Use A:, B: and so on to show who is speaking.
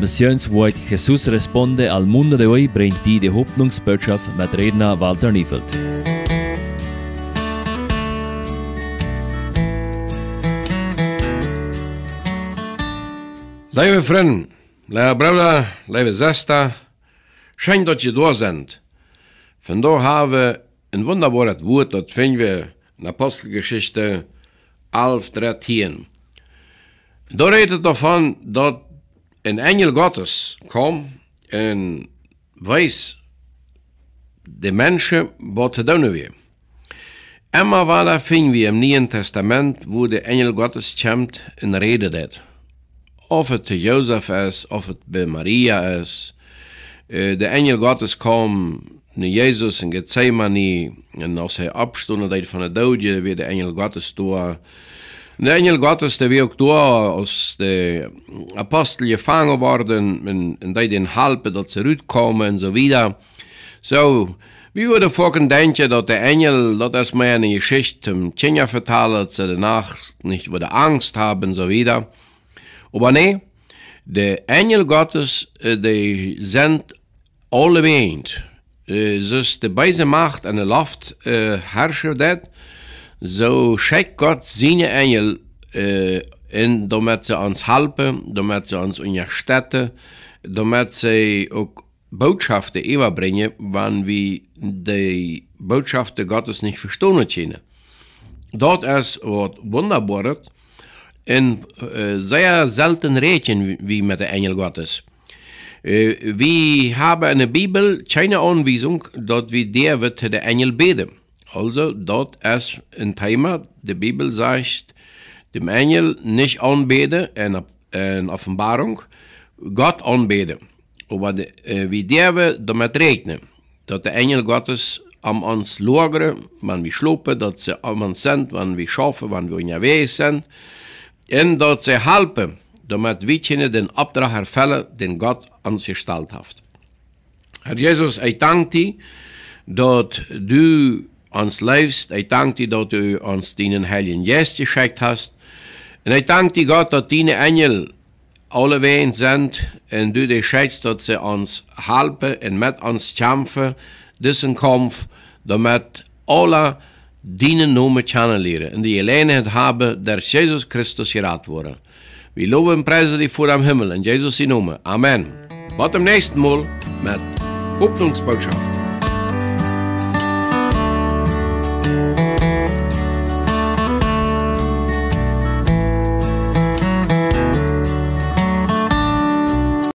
A: Misiones Jesus Responde al Mundo de hoy bringt die die Hoffnungsbotschaft mit Redner Walter Niefeld. Liebe Freunde, liebe Brüder, liebe Schwestern, schön, dass ihr da seid. Von da haben wir ein wunderbares Wort, das finden wir in der Apostelgeschichte 11, 13. Da redet davon, dass Een Engel Gottes kom en wees de mensen wat te doen weer. Emma waar vinden we im Nieuwe Testament, wo de Engel Gottes komt en rede deed. Of het te Jozef is, of het bij Maria is. Eh, de Engel Gottes kwam naar Jezus in Gethsemane en als hij opstond uit van de doodje, weer de Engel Gottes door. engel Gottes die werkt door als de apostel gevangen worden en, in die den helpen dat zurückkommen und so zo wieder. So, wie würde folgen denken dass der engel, dat is mij een geschichte im Tschenja vertalen, dass ze danach nicht würde angst haben so wieder. Aber nee, der engel Gottes, der sind alle Es ist die beise macht en de Luft, uh, eh, herrscht dat so schickt Gott seine Engel äh, in, damit sie uns helfen, damit sie uns unterstützen, damit sie auch Botschaften überbringen, wenn wir die Botschaften Gottes nicht verstehen können. Dort ist was Wunderbares in äh, sehr selten reden wie mit den Engel Gottes. Äh, wir haben in der Bibel keine Anweisung, dass wir der wird der Engel beten. Also dort ist ein Thema, die Bibel sagt, dem Engel nicht anbeten, in Offenbarung, Gott anbeten. Aber äh, wie der damit rechnen, dass der Engel Gottes an uns schauen, wenn wir schlupen, dass sie an uns sind, wenn wir schaffen, wenn wir unterwegs sind, und dass sie helfen, damit wir den Auftrag erfüllen, den Gott uns gestellt hat. Herr Jesus, ich danke dir, dass du uns lebst. Ik dank dir, dat du uns deinen heilige Geist geschickt hast. Und ik dank dir, Gott, dat die Engel alle wehen sind und du de schickst, dass ze uns helfen en met uns kämpfen, diesen Kampf, damit alle dienen Namen leren en die het hebben der Jesus Christus gerat worden. Wir loben und preisen dich vor am Himmel in Jesus' name Amen. Wat hem nächsten Mal met Hoffnungsbotschaft.